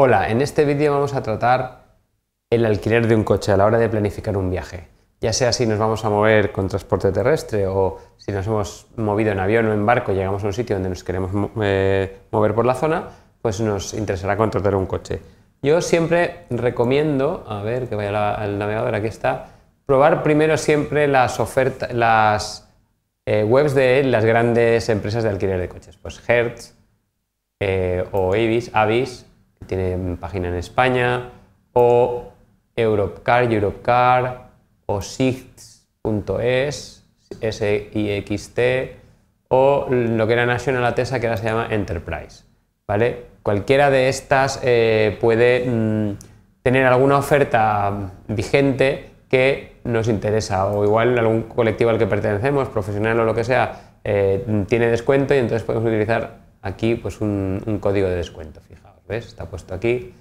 Hola, en este vídeo vamos a tratar el alquiler de un coche a la hora de planificar un viaje. Ya sea si nos vamos a mover con transporte terrestre o si nos hemos movido en avión o en barco y llegamos a un sitio donde nos queremos eh, mover por la zona, pues nos interesará contratar un coche. Yo siempre recomiendo, a ver que vaya al navegador, aquí está, probar primero siempre las ofertas, las eh, webs de las grandes empresas de alquiler de coches, pues Hertz eh, o Avis, Avis, tiene página en España o Europcar, Europcar o Sixt.es, S-I-X-T o lo que era National Atesa que ahora se llama Enterprise. ¿vale? Cualquiera de estas eh, puede mm, tener alguna oferta vigente que nos interesa o igual algún colectivo al que pertenecemos, profesional o lo que sea, eh, tiene descuento y entonces podemos utilizar aquí pues, un, un código de descuento, fija. Está puesto aquí.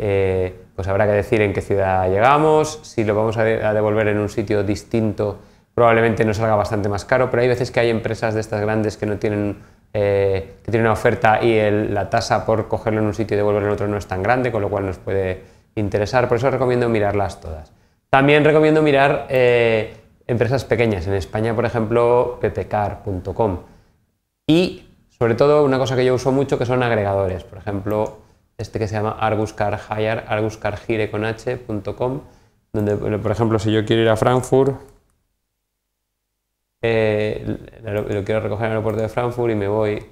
Eh, pues habrá que decir en qué ciudad llegamos, si lo vamos a, devolver en un sitio distinto, probablemente nos salga bastante más caro, pero hay veces que hay empresas de estas grandes que no tienen, eh, que tienen una oferta y la tasa por cogerlo en un sitio y devolverlo en otro no es tan grande, con lo cual nos puede interesar, por eso recomiendo mirarlas todas. También recomiendo mirar eh, empresas pequeñas, en España por ejemplo ppcar.com y sobre todo una cosa que yo uso mucho que son agregadores, por ejemplo este que se llama arguscarhire, gire con h.com, donde, por ejemplo, si yo quiero ir a Frankfurt, eh, lo, quiero recoger en el aeropuerto de Frankfurt y me voy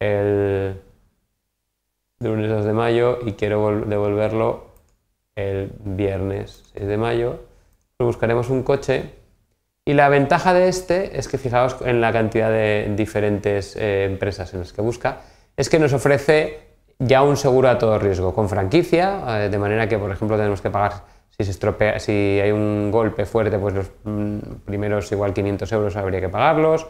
el lunes 2 de mayo y quiero devolverlo el viernes 6 de mayo, pues buscaremos un coche. Y la ventaja de este es que fijaos en la cantidad de diferentes eh, empresas en las que busca, es que nos ofrece ya un seguro a todo riesgo, con franquicia, eh, de manera que, por ejemplo, tenemos que pagar, si, se estropea, si hay un golpe fuerte, pues los mm, primeros igual 500 euros habría que pagarlos,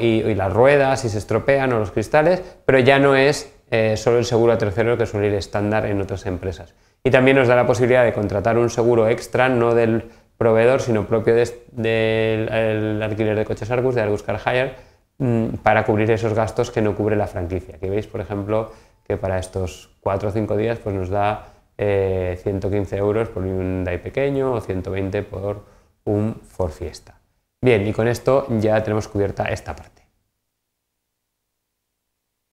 y, las ruedas, si se estropean, o los cristales, pero ya no es eh, solo el seguro a tercero que suele ir estándar en otras empresas. Y también nos da la posibilidad de contratar un seguro extra, no del proveedor, sino propio del alquiler de coches Argus, de Argus Car Hire, mm, para cubrir esos gastos que no cubre la franquicia. Aquí veis, por ejemplo, que para estos 4 o 5 días pues nos da 115 eh, euros por un DAI pequeño o 120 por un for Fiesta. Bien, y con esto ya tenemos cubierta esta parte.